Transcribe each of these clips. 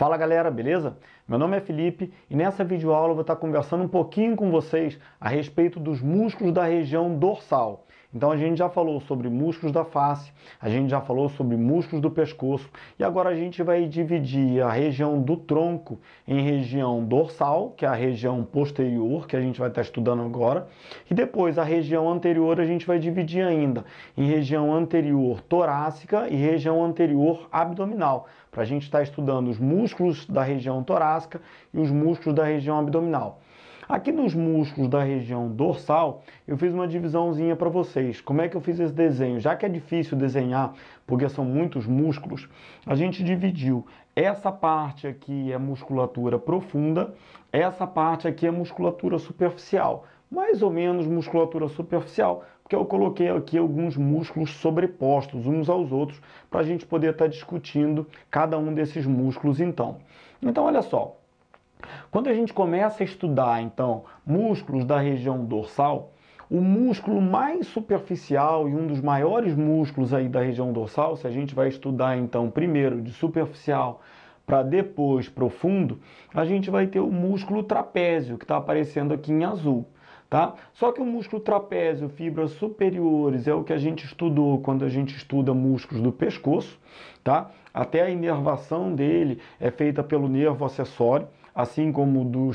Fala galera, beleza? Meu nome é Felipe e nessa videoaula eu vou estar conversando um pouquinho com vocês a respeito dos músculos da região dorsal. Então a gente já falou sobre músculos da face, a gente já falou sobre músculos do pescoço e agora a gente vai dividir a região do tronco em região dorsal, que é a região posterior, que a gente vai estar estudando agora, e depois a região anterior a gente vai dividir ainda em região anterior torácica e região anterior abdominal, para a gente estar estudando os músculos da região torácica e os músculos da região abdominal. Aqui nos músculos da região dorsal, eu fiz uma divisãozinha para vocês. Como é que eu fiz esse desenho? Já que é difícil desenhar, porque são muitos músculos, a gente dividiu. Essa parte aqui é musculatura profunda, essa parte aqui é musculatura superficial. Mais ou menos musculatura superficial, porque eu coloquei aqui alguns músculos sobrepostos uns aos outros, para a gente poder estar tá discutindo cada um desses músculos então. Então, olha só, quando a gente começa a estudar, então, músculos da região dorsal, o músculo mais superficial e um dos maiores músculos aí da região dorsal, se a gente vai estudar então primeiro de superficial para depois profundo, a gente vai ter o músculo trapézio que está aparecendo aqui em azul. Tá? Só que o músculo trapézio, fibras superiores, é o que a gente estudou quando a gente estuda músculos do pescoço, tá? Até a inervação dele é feita pelo nervo acessório assim como do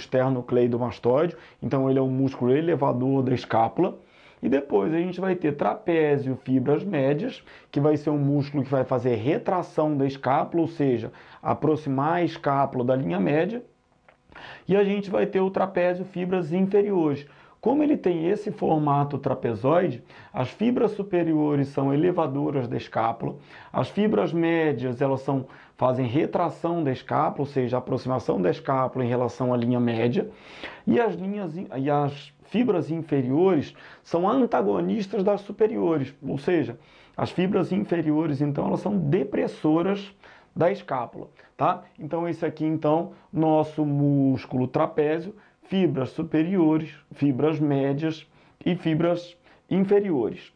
cleidomastóide, Então ele é um músculo elevador da escápula. E depois a gente vai ter trapézio, fibras médias, que vai ser um músculo que vai fazer retração da escápula, ou seja, aproximar a escápula da linha média. E a gente vai ter o trapézio, fibras inferiores, como ele tem esse formato trapezoide, as fibras superiores são elevadoras da escápula, as fibras médias elas são, fazem retração da escápula, ou seja, aproximação da escápula em relação à linha média, e as, linhas, e as fibras inferiores são antagonistas das superiores, ou seja, as fibras inferiores então elas são depressoras da escápula, tá? Então esse aqui então nosso músculo trapézio fibras superiores, fibras médias e fibras inferiores.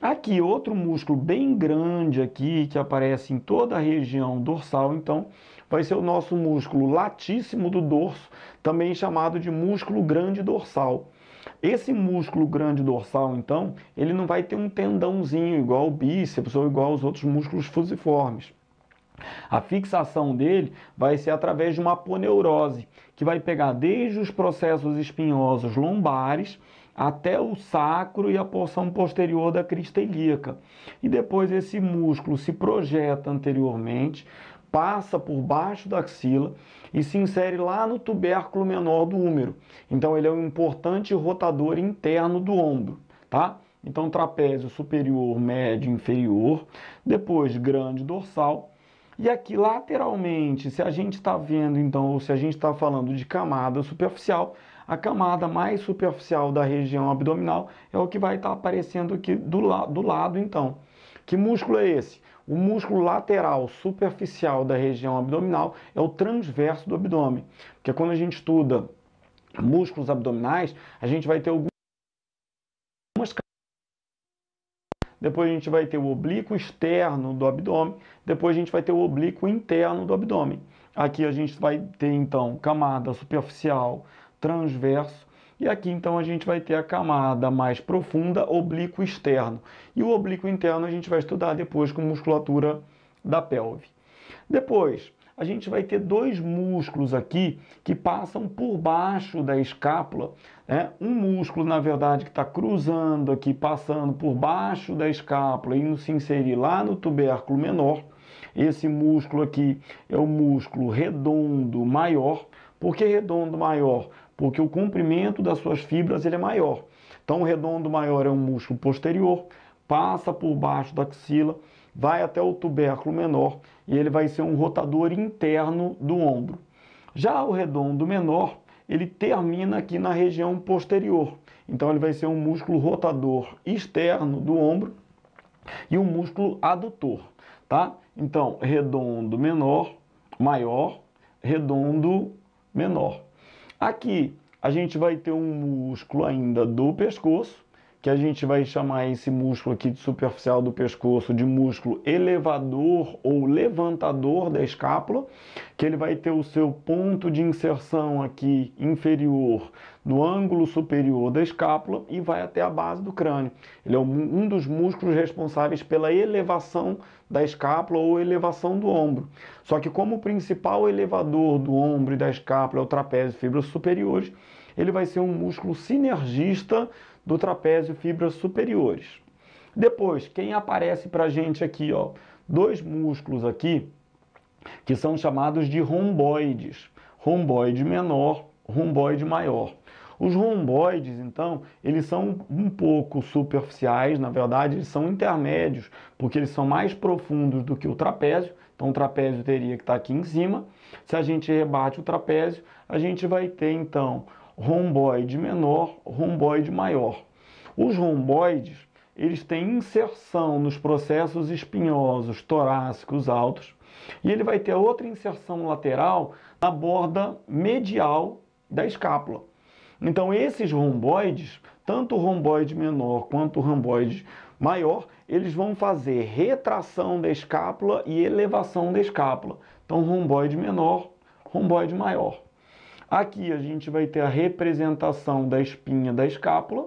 Aqui, outro músculo bem grande aqui, que aparece em toda a região dorsal, então, vai ser o nosso músculo latíssimo do dorso, também chamado de músculo grande dorsal. Esse músculo grande dorsal, então, ele não vai ter um tendãozinho igual o bíceps ou igual aos outros músculos fusiformes. A fixação dele vai ser através de uma aponeurose, que vai pegar desde os processos espinhosos lombares até o sacro e a porção posterior da crista ilíaca. E depois esse músculo se projeta anteriormente, passa por baixo da axila e se insere lá no tubérculo menor do úmero. Então ele é um importante rotador interno do ombro, tá? Então trapézio superior, médio, inferior, depois grande dorsal e aqui lateralmente, se a gente está vendo então, ou se a gente está falando de camada superficial, a camada mais superficial da região abdominal é o que vai estar tá aparecendo aqui do, la do lado então. Que músculo é esse? O músculo lateral superficial da região abdominal é o transverso do abdômen. Porque quando a gente estuda músculos abdominais, a gente vai ter algum depois a gente vai ter o oblíquo externo do abdômen, depois a gente vai ter o oblíquo interno do abdômen. Aqui a gente vai ter então camada superficial, transverso, e aqui então a gente vai ter a camada mais profunda, oblíquo externo. E o oblíquo interno a gente vai estudar depois com musculatura da pelve. Depois, a gente vai ter dois músculos aqui que passam por baixo da escápula. Né? Um músculo, na verdade, que está cruzando aqui, passando por baixo da escápula, indo se inserir lá no tubérculo menor. Esse músculo aqui é o músculo redondo maior. Por que redondo maior? Porque o comprimento das suas fibras ele é maior. Então, o redondo maior é um músculo posterior, passa por baixo da axila vai até o tubérculo menor e ele vai ser um rotador interno do ombro. Já o redondo menor, ele termina aqui na região posterior. Então ele vai ser um músculo rotador externo do ombro e um músculo adutor, tá? Então, redondo menor, maior, redondo menor. Aqui a gente vai ter um músculo ainda do pescoço que a gente vai chamar esse músculo aqui de superficial do pescoço de músculo elevador ou levantador da escápula, que ele vai ter o seu ponto de inserção aqui inferior no ângulo superior da escápula e vai até a base do crânio. Ele é um dos músculos responsáveis pela elevação da escápula ou elevação do ombro. Só que como o principal elevador do ombro e da escápula é o trapézio e fibras superiores, ele vai ser um músculo sinergista do trapézio fibras superiores. Depois, quem aparece para a gente aqui, ó, dois músculos aqui que são chamados de romboides, romboide menor, romboide maior. Os romboides, então, eles são um pouco superficiais, na verdade, eles são intermédios, porque eles são mais profundos do que o trapézio. Então, o trapézio teria que estar tá aqui em cima. Se a gente rebate o trapézio, a gente vai ter, então, romboide menor, romboide maior. Os romboides, eles têm inserção nos processos espinhosos torácicos altos e ele vai ter outra inserção lateral na borda medial da escápula. Então, esses romboides, tanto o romboide menor quanto o romboide maior, eles vão fazer retração da escápula e elevação da escápula. Então, romboide menor, romboide maior. Aqui a gente vai ter a representação da espinha da escápula.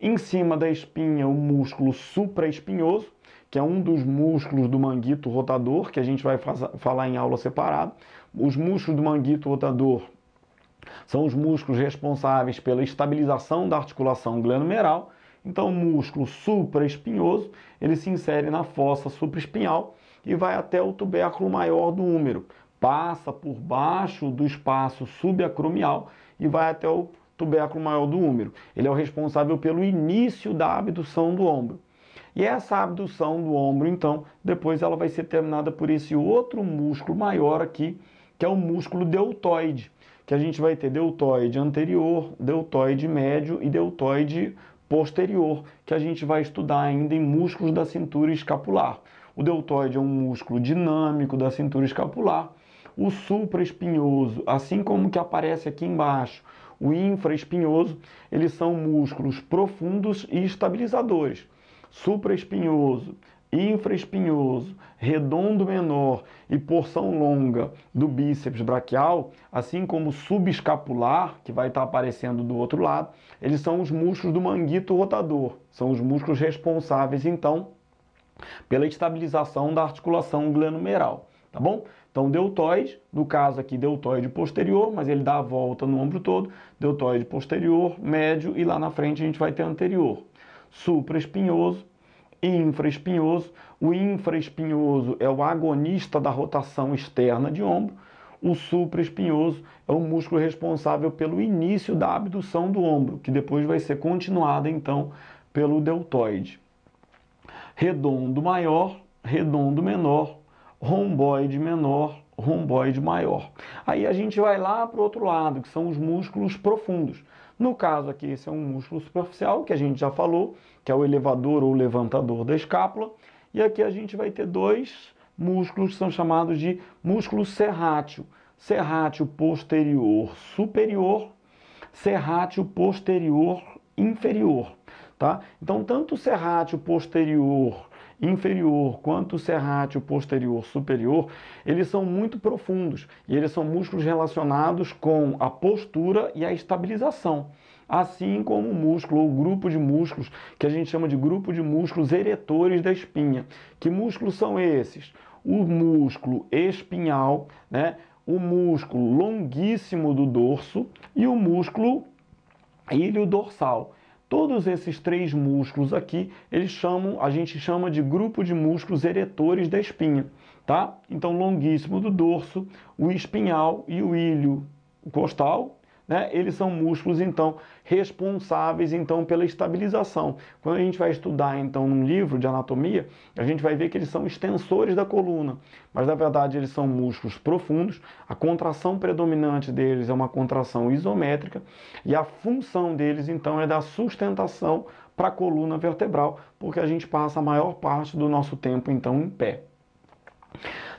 Em cima da espinha, o músculo supraespinhoso, que é um dos músculos do manguito rotador, que a gente vai falar em aula separada. Os músculos do manguito rotador são os músculos responsáveis pela estabilização da articulação glenomeral. Então, o músculo supraespinhoso, ele se insere na fossa supraespinhal e vai até o tubérculo maior do úmero, passa por baixo do espaço subacromial e vai até o tubérculo maior do úmero. Ele é o responsável pelo início da abdução do ombro. E essa abdução do ombro, então, depois ela vai ser terminada por esse outro músculo maior aqui, que é o músculo deltoide, que a gente vai ter deltoide anterior, deltoide médio e deltoide posterior, que a gente vai estudar ainda em músculos da cintura escapular. O deltoide é um músculo dinâmico da cintura escapular o supraespinhoso, assim como que aparece aqui embaixo, o infraespinhoso, eles são músculos profundos e estabilizadores. Supraespinhoso, infraespinhoso, redondo menor e porção longa do bíceps braquial, assim como subescapular, que vai estar aparecendo do outro lado, eles são os músculos do manguito rotador. São os músculos responsáveis, então, pela estabilização da articulação glenumeral, tá bom? Então, deltoide, no caso aqui, deltoide posterior, mas ele dá a volta no ombro todo, deltoide posterior, médio e lá na frente a gente vai ter anterior. Supraespinhoso, infraespinhoso. O infraespinhoso é o agonista da rotação externa de ombro. O supraespinhoso é o músculo responsável pelo início da abdução do ombro, que depois vai ser continuada então pelo deltoide. Redondo maior, redondo menor, romboide menor, romboide maior. Aí a gente vai lá para o outro lado, que são os músculos profundos. No caso aqui, esse é um músculo superficial, que a gente já falou, que é o elevador ou levantador da escápula. E aqui a gente vai ter dois músculos que são chamados de músculo serrátil. Serrátil posterior superior, serrátil posterior inferior. Tá? Então, tanto o serrátil posterior inferior quanto o serrátil posterior superior, eles são muito profundos e eles são músculos relacionados com a postura e a estabilização assim como o músculo ou grupo de músculos que a gente chama de grupo de músculos eretores da espinha. Que músculos são esses? O músculo espinhal, né? o músculo longuíssimo do dorso e o músculo ilho dorsal. Todos esses três músculos aqui, eles chamam, a gente chama de grupo de músculos eretores da espinha, tá? Então, longuíssimo do dorso, o espinhal e o ilho costal, né, eles são músculos então responsáveis então pela estabilização. Quando a gente vai estudar então num livro de anatomia, a gente vai ver que eles são extensores da coluna, mas na verdade eles são músculos profundos. A contração predominante deles é uma contração isométrica e a função deles então é da sustentação para a coluna vertebral, porque a gente passa a maior parte do nosso tempo então em pé.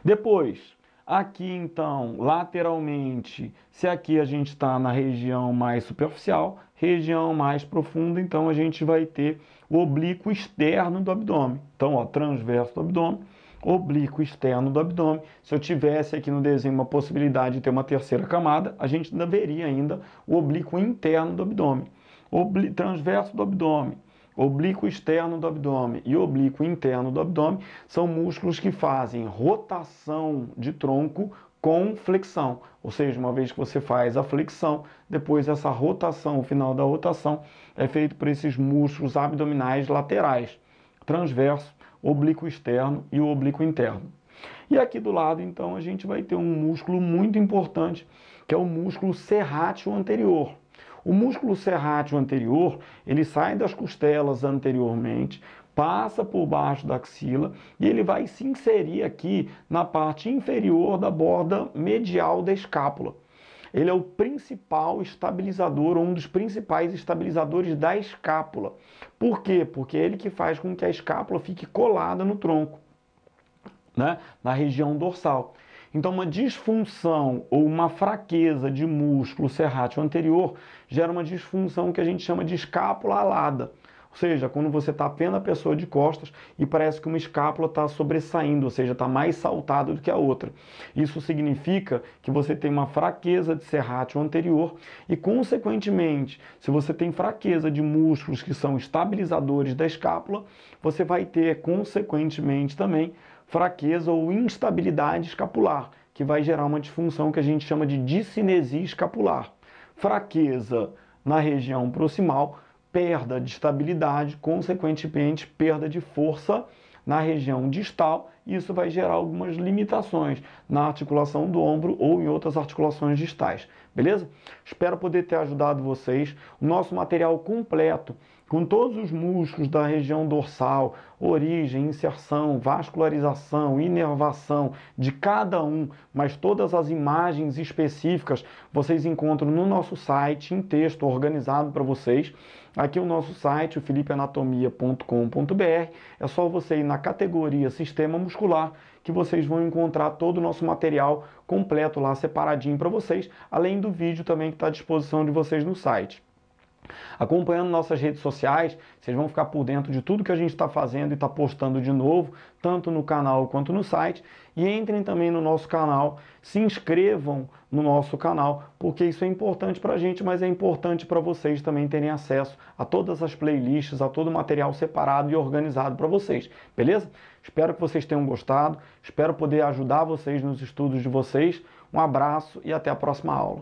Depois, Aqui, então, lateralmente, se aqui a gente está na região mais superficial, região mais profunda, então a gente vai ter o oblíquo externo do abdômen. Então, ó, transverso do abdômen, oblíquo externo do abdômen. Se eu tivesse aqui no desenho uma possibilidade de ter uma terceira camada, a gente ainda veria ainda o oblíquo interno do abdômen. Obli transverso do abdômen, oblíquo externo do abdômen e oblíquo interno do abdômen são músculos que fazem rotação de tronco com flexão, ou seja, uma vez que você faz a flexão, depois essa rotação, o final da rotação é feito por esses músculos abdominais laterais, transverso, oblíquo externo e o oblíquo interno. E aqui do lado, então, a gente vai ter um músculo muito importante, que é o músculo serrátil anterior. O músculo serrátil anterior, ele sai das costelas anteriormente, passa por baixo da axila e ele vai se inserir aqui na parte inferior da borda medial da escápula. Ele é o principal estabilizador, ou um dos principais estabilizadores da escápula. Por quê? Porque é ele que faz com que a escápula fique colada no tronco, né? na região dorsal. Então, uma disfunção ou uma fraqueza de músculo serrátil anterior gera uma disfunção que a gente chama de escápula alada. Ou seja, quando você está apenas a pessoa de costas e parece que uma escápula está sobressaindo, ou seja, está mais saltada do que a outra. Isso significa que você tem uma fraqueza de serrátil anterior e, consequentemente, se você tem fraqueza de músculos que são estabilizadores da escápula, você vai ter, consequentemente, também fraqueza ou instabilidade escapular, que vai gerar uma disfunção que a gente chama de discinesia escapular. Fraqueza na região proximal, perda de estabilidade, consequentemente perda de força na região distal, isso vai gerar algumas limitações na articulação do ombro ou em outras articulações distais, beleza? Espero poder ter ajudado vocês. O nosso material completo com todos os músculos da região dorsal, origem, inserção, vascularização, inervação de cada um, mas todas as imagens específicas vocês encontram no nosso site em texto organizado para vocês. Aqui o nosso site, o filipeanatomia.com.br. É só você ir na categoria Sistema Muscular que vocês vão encontrar todo o nosso material completo lá separadinho para vocês, além do vídeo também que está à disposição de vocês no site. Acompanhando nossas redes sociais, vocês vão ficar por dentro de tudo que a gente está fazendo e está postando de novo, tanto no canal quanto no site. E entrem também no nosso canal, se inscrevam no nosso canal, porque isso é importante para a gente, mas é importante para vocês também terem acesso a todas as playlists, a todo o material separado e organizado para vocês, beleza? Espero que vocês tenham gostado, espero poder ajudar vocês nos estudos de vocês. Um abraço e até a próxima aula.